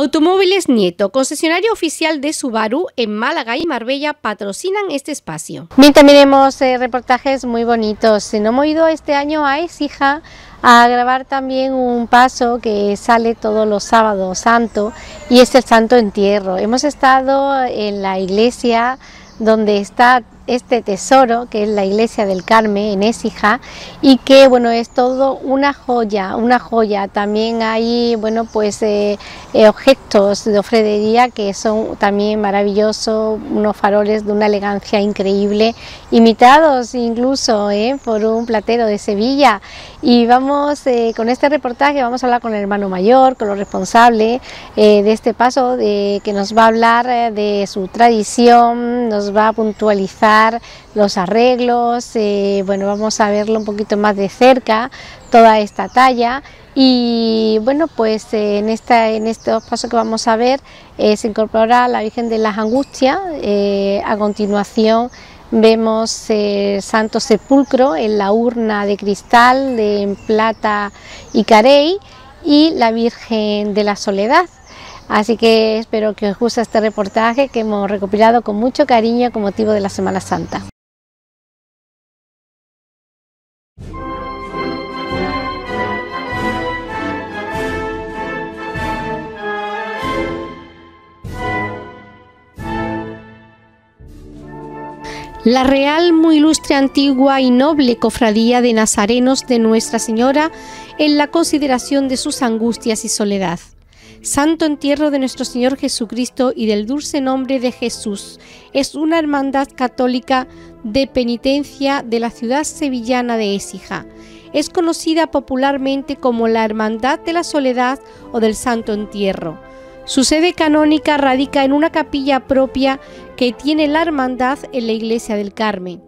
Automóviles Nieto, concesionario oficial de Subaru en Málaga y Marbella, patrocinan este espacio. Bien, también hemos eh, reportajes muy bonitos. Nos hemos ido este año a Exija a grabar también un paso que sale todos los sábados santo y es el santo entierro. Hemos estado en la iglesia donde está este tesoro que es la iglesia del Carmen en Esija y que bueno es todo una joya, una joya. También hay bueno pues eh, eh, objetos de ofredería que son también maravillosos, unos faroles de una elegancia increíble, imitados incluso eh, por un platero de Sevilla. Y vamos con este reportaje vamos a hablar con el hermano mayor, con los responsables de este paso, de, que nos va a hablar de su tradición, nos va a puntualizar los arreglos, eh, bueno, vamos a verlo un poquito más de cerca, toda esta talla y bueno pues eh, en, esta, en estos pasos que vamos a ver eh, se incorpora la Virgen de las Angustias, a continuación vemos el Santo Sepulcro en la urna de cristal de plata y carey y la Virgen de la Soledad Así que espero que os guste este reportaje que hemos recopilado con mucho cariño con motivo de la Semana Santa. La Real, muy ilustre, antigua y noble cofradía de nazarenos de Nuestra Señora en la consideración de sus angustias y soledad. Santo Entierro de nuestro Señor Jesucristo y del dulce nombre de Jesús. Es una hermandad católica de penitencia de la ciudad sevillana de Écija. Es conocida popularmente como la Hermandad de la Soledad o del Santo Entierro. Su sede canónica radica en una capilla propia que tiene la hermandad en la iglesia del Carmen.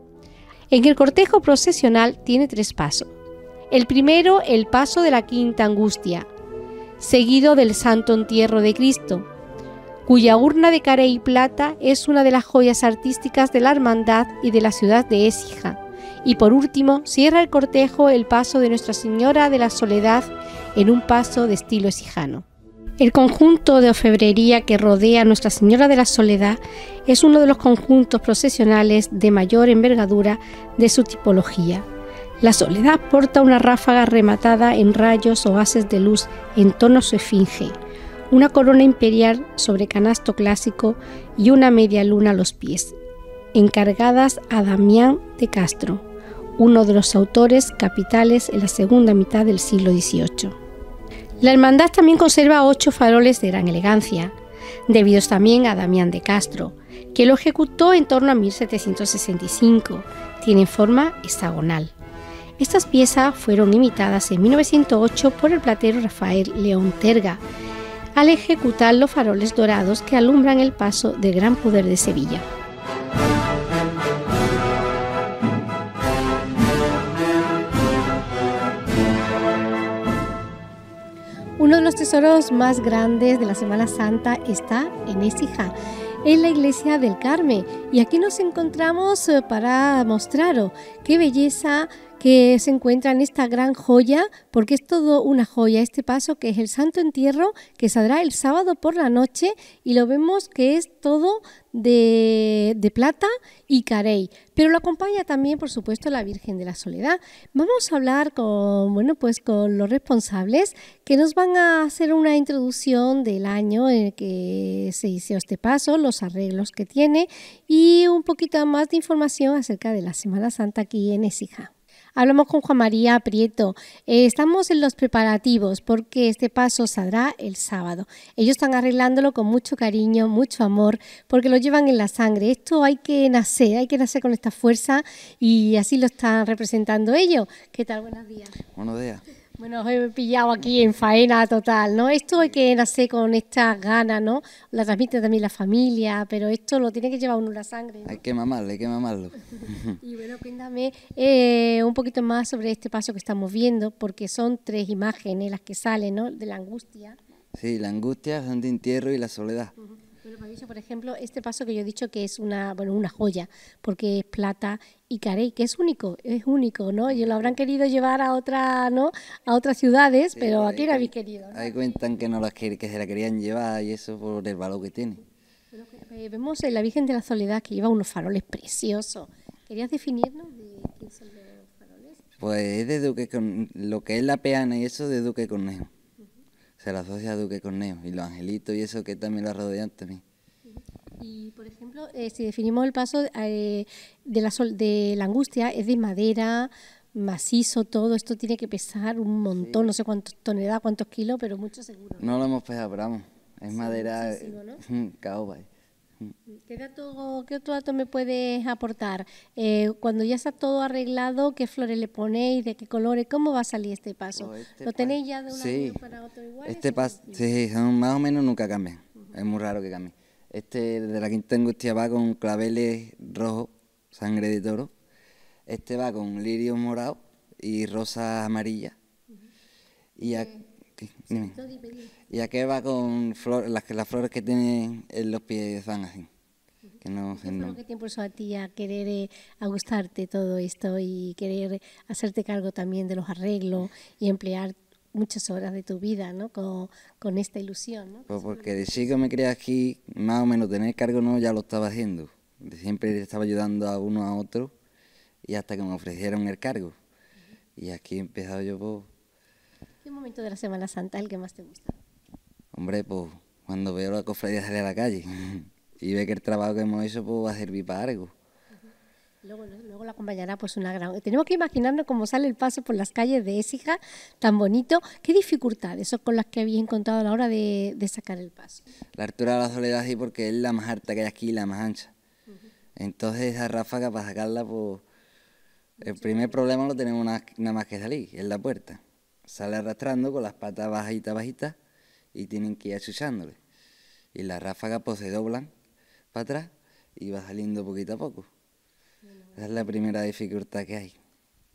En el cortejo procesional tiene tres pasos. El primero, el paso de la quinta angustia seguido del Santo Entierro de Cristo, cuya urna de carey y plata es una de las joyas artísticas de la Hermandad y de la ciudad de Esija, Y por último, cierra el cortejo el paso de Nuestra Señora de la Soledad en un paso de estilo esijano. El conjunto de ofebrería que rodea a Nuestra Señora de la Soledad es uno de los conjuntos procesionales de mayor envergadura de su tipología. La soledad porta una ráfaga rematada en rayos o haces de luz en tono su esfinge, una corona imperial sobre canasto clásico y una media luna a los pies, encargadas a Damián de Castro, uno de los autores capitales en la segunda mitad del siglo XVIII. La hermandad también conserva ocho faroles de gran elegancia, debidos también a Damián de Castro, que lo ejecutó en torno a 1765. Tienen forma hexagonal. Estas piezas fueron imitadas en 1908 por el platero Rafael León Terga al ejecutar los faroles dorados que alumbran el paso del Gran Poder de Sevilla. Uno de los tesoros más grandes de la Semana Santa está en Écija, en la iglesia del Carmen. Y aquí nos encontramos eh, para mostraros qué belleza que se encuentra en esta gran joya, porque es todo una joya, este paso que es el Santo Entierro, que saldrá el sábado por la noche y lo vemos que es todo de, plata y carey, pero lo acompaña también, por supuesto, la Virgen de la Soledad. Vamos a hablar con, bueno, pues con los responsables que nos van a hacer una introducción del año en el que se hizo este paso, los arreglos que tiene y un poquito más de información acerca de la Semana Santa aquí en Esija hablamos con Juan María Prieto. Eh, estamos en los preparativos porque este paso saldrá el sábado. Ellos están arreglándolo con mucho cariño, mucho amor, porque lo llevan en la sangre. Esto hay que nacer, hay que nacer con esta fuerza y así lo están representando ellos. ¿Qué tal? Buenos días. Buenos días. Bueno, os he pillado aquí en faena total, ¿no? Esto hay que nacer con estas ganas, ¿no? La transmite también la familia, pero esto lo tiene que llevar uno la sangre. Hay que mamarlo, hay que mamarlo. y bueno, cuéntame eh, un poquito más sobre este paso que estamos viendo, porque son tres imágenes las que salen, ¿no? De la angustia. Sí, la angustia, el Entierro y la soledad por ejemplo, este paso que yo he dicho que es una, bueno, una joya, porque es plata y carey, que es único, es único, ¿no? Y lo habrán querido llevar a otra, ¿no? A otras ciudades, pero pues, aquí lo habéis querido. Ahí cuentan que no las que, que se la querían llevar y eso por el valor que tiene. Eh, vemos en la Virgen de la Soledad que lleva unos faroles preciosos. ¿Querías definirnos de quién son los faroles? Pues es de Duque con, lo que es la peana y eso de Duque Cornejo se la asocia a Duque Corneo y los angelitos y eso que también la rodean también. Y, por ejemplo, eh, si definimos el paso eh, de, la de la angustia, es de madera, macizo, todo, esto tiene que pesar un montón, no sé cuántas toneladas, cuántos kilos, pero mucho seguro. No lo hemos pesado, pero vamos, es madera, eh, caoba. ¿Qué, dato, ¿Qué otro dato me puedes aportar? Eh, cuando ya está todo arreglado, ¿qué flores le ponéis? ¿De qué colores? ¿Cómo va a salir este paso? Oh, este ¿Lo tenéis ya de un sí. para otro igual? Este paso, más o menos nunca cambia, Es muy raro que cambie. Este de la quinta angustia va con claveles rojos, sangre de toro. Este va con lirio morado y rosas amarilla. Y aquí ¿Y a qué va con las, las flores que tienen en los pies van así? Que no, ¿Qué no. que te impulsó a ti a querer ajustarte eh, a gustarte todo esto y querer hacerte cargo también de los arreglos y emplear muchas horas de tu vida ¿no? con, con esta ilusión? ¿no? Pues porque de que me creía aquí, más o menos tener cargo no, ya lo estaba haciendo. Siempre estaba ayudando a uno a otro y hasta que me ofrecieron el cargo. Y aquí he empezado yo, pues, ¿Qué momento de la Semana Santa es el que más te gusta? Hombre, pues cuando veo la cofradía salir a la calle y ve que el trabajo que hemos hecho pues, va a servir para algo. Luego, la acompañará pues una gran... Tenemos que imaginarnos cómo sale el paso por las calles de Écija, tan bonito. ¿Qué dificultades son con las que habéis encontrado a la hora de, sacar el paso? La altura de la soledad sí, porque es la más alta que hay aquí, la más ancha. Entonces esa ráfaga para sacarla, pues... El primer problema lo tenemos nada más que salir, es la puerta sale arrastrando con las patas bajitas, bajitas, y tienen que ir achuchándole. Y las ráfagas pues se doblan para atrás y va saliendo poquito a poco. Esa es la primera dificultad que hay.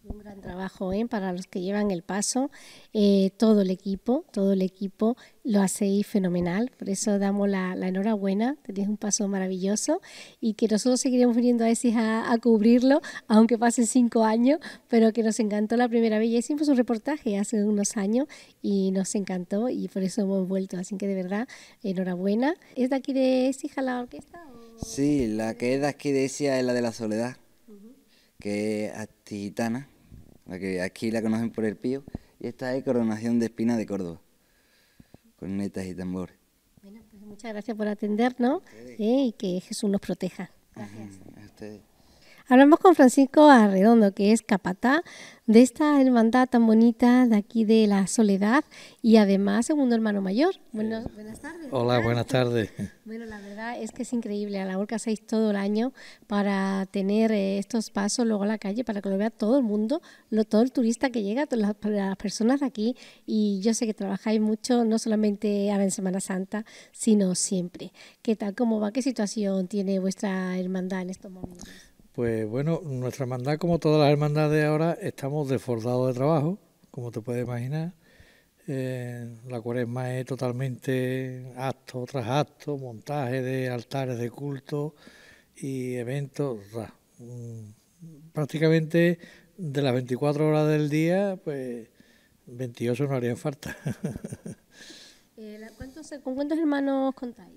Un gran trabajo ¿eh? para los que llevan el paso, eh, todo el equipo, todo el equipo lo hacéis fenomenal, por eso damos la, enhorabuena, tenéis un paso maravilloso y que nosotros seguiremos viniendo a ESIS a, cubrirlo, aunque pasen cinco años, pero que nos encantó la primera vez, ya hicimos un reportaje hace unos años y nos encantó y por eso hemos vuelto, así que de verdad, enhorabuena. ¿Es de aquí de ESIS la orquesta? Sí, la que es de aquí de es la de la Soledad, que es Titana que aquí la conocen por el pío, y esta es Coronación de Espina de Córdoba, con netas y tambores. Bueno, pues muchas gracias por atendernos eh, y que Jesús nos proteja. Gracias. Hablamos con Francisco Arredondo, que es capatá de esta hermandad tan bonita de aquí de la Soledad y además segundo hermano mayor. buenas tardes. Hola, buenas tardes. Bueno, la verdad es que es increíble la labor que hacéis todo el año para tener eh, estos pasos luego a la calle para que lo vea todo el mundo, todo el turista que llega, todas las, las personas de aquí y yo sé que trabajáis mucho, no solamente ahora en Semana Santa, sino siempre. ¿Qué tal? ¿Cómo va? ¿Qué situación tiene vuestra hermandad en estos momentos? Pues bueno, nuestra hermandad, como todas las hermandades ahora, estamos desbordados de trabajo, como te puedes imaginar. Eh, la cuaresma es totalmente acto tras acto, montaje de altares de culto y eventos. Mm, prácticamente de las 24 horas del día, pues 28 no harían falta. Eh, ¿Con cuántos hermanos contáis?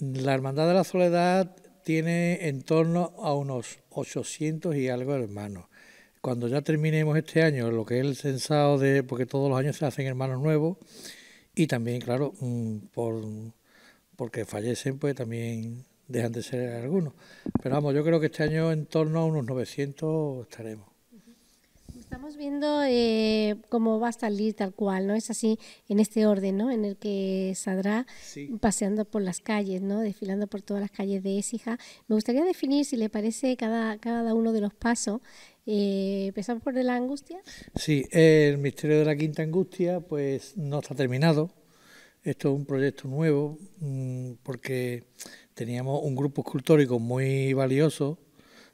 La Hermandad de la Soledad tiene en torno a unos 800 y algo hermanos. Cuando ya terminemos este año, lo que es el censado de, porque todos los años se hacen hermanos nuevos, y también, claro, mm, por, porque fallecen, pues también dejan de ser algunos. Pero vamos, yo creo que este año en torno a unos 900 estaremos. Estamos viendo eh, cómo va a salir tal cual, ¿no? Es así, en este orden, ¿no? En el que saldrá paseando por las calles, ¿no? Desfilando por todas las calles de Écija. Me gustaría definir, si le parece, cada, cada uno de los pasos. Eh, ¿Empezamos por la angustia? Sí, el misterio de la quinta angustia, pues no está terminado. Esto es un proyecto nuevo mm, porque teníamos un grupo escultórico muy valioso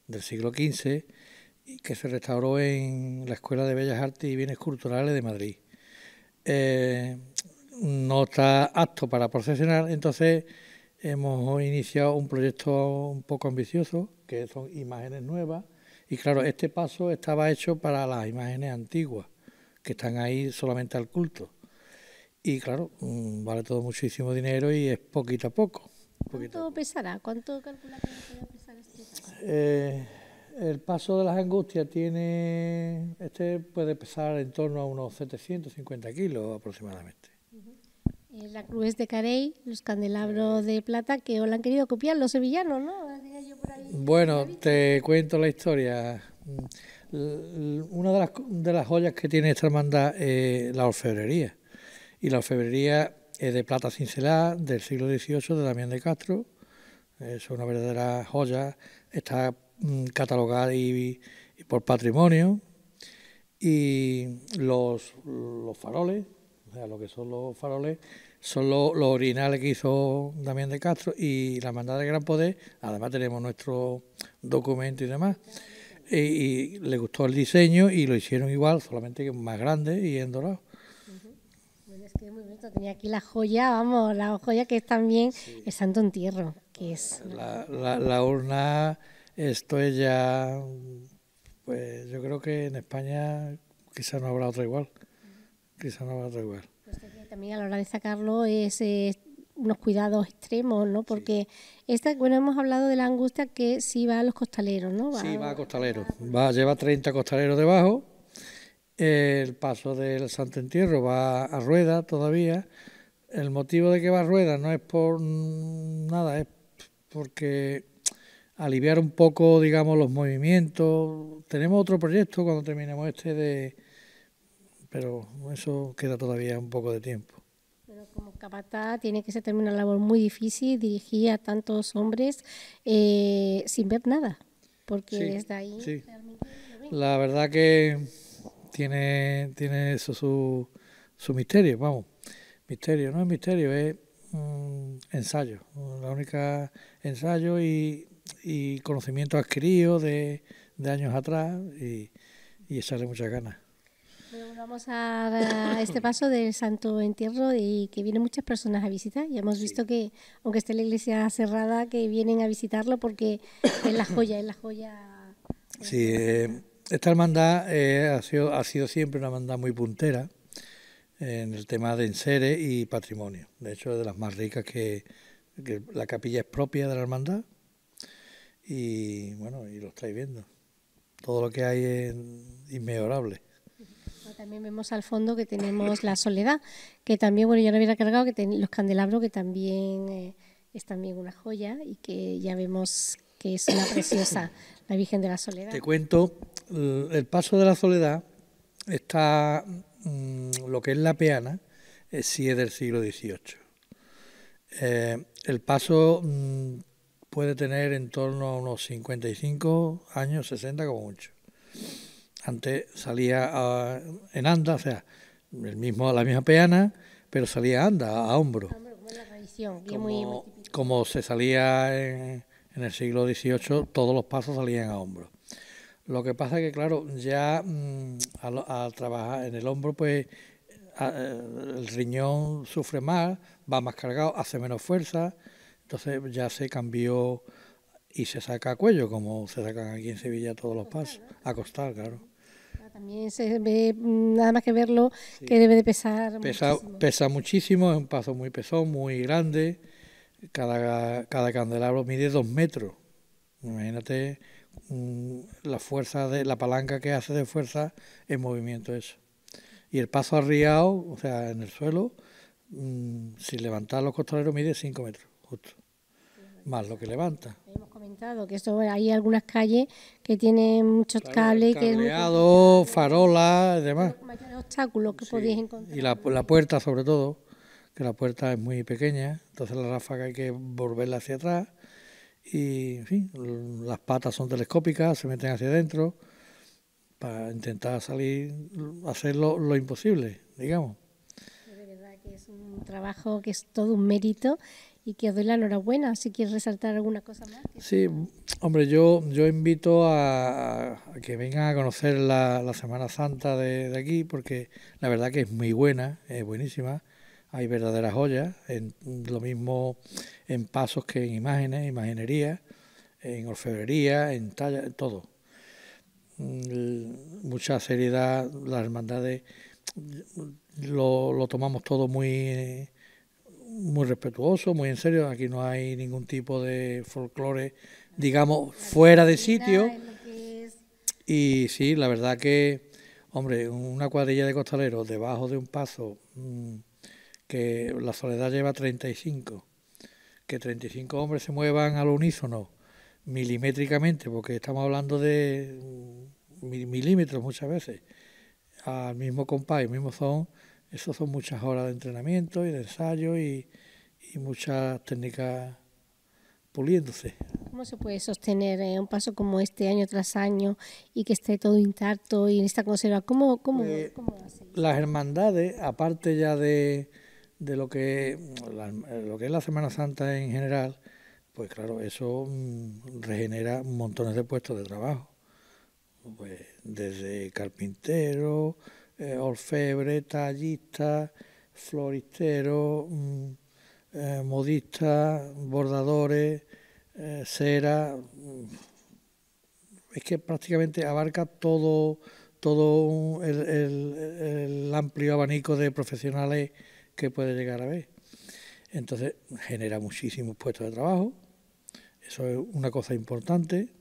del siglo XV que se restauró en la Escuela de Bellas Artes y Bienes Culturales de Madrid. Eh, no está apto para procesionar, entonces hemos iniciado un proyecto un poco ambicioso, que son imágenes nuevas, y claro, este paso estaba hecho para las imágenes antiguas, que están ahí solamente al culto. Y claro, mm, vale todo muchísimo dinero y es poquito a poco. ¿Cuánto pesará? ¿Cuánto calcula que va pesar este paso? Eh, el paso de las angustias tiene, este puede pesar en torno a unos 750 kilos aproximadamente. Eh, la cruz de Carey, los candelabros de plata que os la han querido copiar los sevillanos, ¿no? bueno, te cuento la historia. Mm, una de las, de las joyas que tiene esta hermandad es la orfebrería. Y la orfebrería es de plata cincelada del siglo XVIII de Damián de Castro. Es una verdadera joya. Está Mm, catalogar y, por patrimonio y los, los faroles, o sea, lo que son los faroles, son los, originales que hizo Damián de Castro y la mandada de Gran Poder, además tenemos nuestro documento y demás. Y, le gustó el diseño y lo hicieron igual, solamente que más grande y en dorado. que muy bonito. Tenía aquí la joya, vamos, la joya que es también el Santo Entierro, que es... La, la, la urna esto es ya, pues yo creo que en España quizá no habrá otra igual, quizá no habrá otra igual. Pues también a la hora de sacarlo es unos cuidados extremos, ¿no? Porque esta, bueno, hemos hablado de la angustia que sí va a los costaleros, ¿no? Va, sí, va a costaleros, lleva 30 costaleros debajo, el paso del Santo Entierro va a rueda todavía. El motivo de que va a rueda no es por nada, es porque aliviar un poco, digamos, los movimientos. Tenemos otro proyecto cuando terminemos este de... Pero eso queda todavía un poco de tiempo. Pero como capataz tiene que ser una labor muy difícil, dirigir a tantos hombres eh, sin ver nada, porque desde ahí... La verdad que tiene, tiene eso su, su misterio, vamos. Misterio, no es misterio, es mm, ensayo. La única ensayo y y conocimiento adquirido de, de años atrás y, y de muchas ganas. Bueno, vamos a, este paso del Santo Entierro y que vienen muchas personas a visitar. Y hemos visto que, aunque esté la iglesia cerrada, que vienen a visitarlo porque es la joya, es la joya. Sí, eh, esta hermandad eh, ha, sido, ha sido siempre una hermandad muy puntera en el tema de enseres y patrimonio. De hecho, es de las más ricas que, que la capilla es propia de la hermandad y bueno, y lo estáis viendo. Todo lo que hay es inmejorable. Pues también vemos al fondo que tenemos la soledad, que también, bueno, ya lo hubiera cargado, que los candelabros, que también eh, es también una joya y que ya vemos que es una preciosa, la Virgen de la Soledad. Te cuento, el paso de la Soledad está, mm, lo que es la peana, sigue sí es del siglo XVIII. Eh, el paso mm, puede tener en torno a unos 55 años, 60 como mucho. Antes salía en anda, o sea, el mismo, la misma peana, pero salía anda, a hombro. Como, se salía en, el siglo XVIII, todos los pasos salían a hombro. Lo que pasa es que, claro, ya mm, al trabajar en el hombro, pues eh, el riñón sufre más, va más cargado, hace menos fuerza, entonces ya se cambió y se saca a cuello, como se sacan aquí en Sevilla todos los pasos, a costar, claro. También se ve, mm, nada más que verlo, que debe de pesar pesa muchísimo. Pesa es un paso muy pesado, muy grande. Cada, candelabro mide dos metros. Imagínate mm, la fuerza de la palanca que hace de fuerza en movimiento eso. Y el paso arriado, o sea, en el suelo, mm, sin levantar los costaleros, mide cinco metros justo, más lo que levanta. Hemos comentado que eh, hay algunas calles que tienen muchos cables. Cableado, farolas farolas, demás. obstáculos que podéis encontrar. Y la, la, puerta, sobre todo, que la puerta es muy pequeña, entonces la ráfaga hay que volverla hacia atrás. Y, las patas son telescópicas, se meten hacia adentro para intentar salir, hacer lo imposible, digamos es un trabajo que es todo un mérito y que os doy la enhorabuena. Si quieres resaltar alguna cosa más. Sí, hombre, yo, yo invito a, que vengan a conocer la, Semana Santa de, aquí, porque la verdad que es muy buena, es buenísima. Hay verdaderas joyas, en, lo mismo en pasos que en imágenes, imaginería, en orfebrería, en talla, en todo. Mm, mucha seriedad, las hermandades lo, tomamos todo muy, muy respetuoso, muy en serio. Aquí no hay ningún tipo de folclore, digamos, fuera de sitio. Y sí, la verdad que, hombre, una cuadrilla de costaleros debajo de un paso mm, que la soledad lleva 35, que 35 hombres se muevan al unísono milimétricamente, porque estamos hablando de mm, milímetros muchas veces, al mismo compás, al mismo son, eso son muchas horas de entrenamiento y de ensayo y, y muchas técnicas puliéndose. ¿Cómo se puede sostener eh, un paso como este año tras año y que esté todo intacto y en esta ¿Cómo, cómo, eh, ¿cómo Las hermandades, aparte ya de, de lo, que, lo que es la Semana Santa en general, pues claro, eso mm, regenera montones de puestos de trabajo. Pues desde carpintero, eh, orfebre, tallista, floristero, mm, eh, modista, bordadores, eh, cera. Mm. Es que prácticamente abarca todo, todo el amplio abanico de profesionales que puede llegar a ver. Entonces genera muchísimos puestos de trabajo, eso es una cosa importante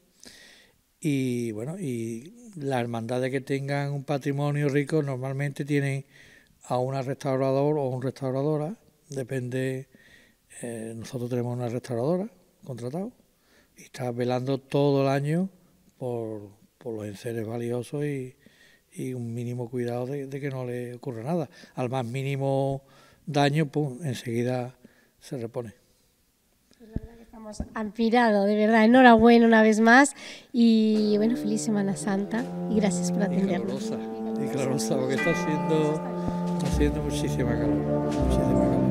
y bueno, y las hermandades que tengan un patrimonio rico normalmente tienen a una restaurador o un restauradora, depende, eh, nosotros tenemos una restauradora contratada y está velando todo el año por, los enseres valiosos y, un mínimo cuidado de, que no le ocurra nada. Al más mínimo daño, pues enseguida se repone. Ampirado, de verdad. Enhorabuena una vez más. Y bueno, feliz Semana Santa y gracias por atendernos. Y claro, porque está haciendo, está haciendo Muchísima calor.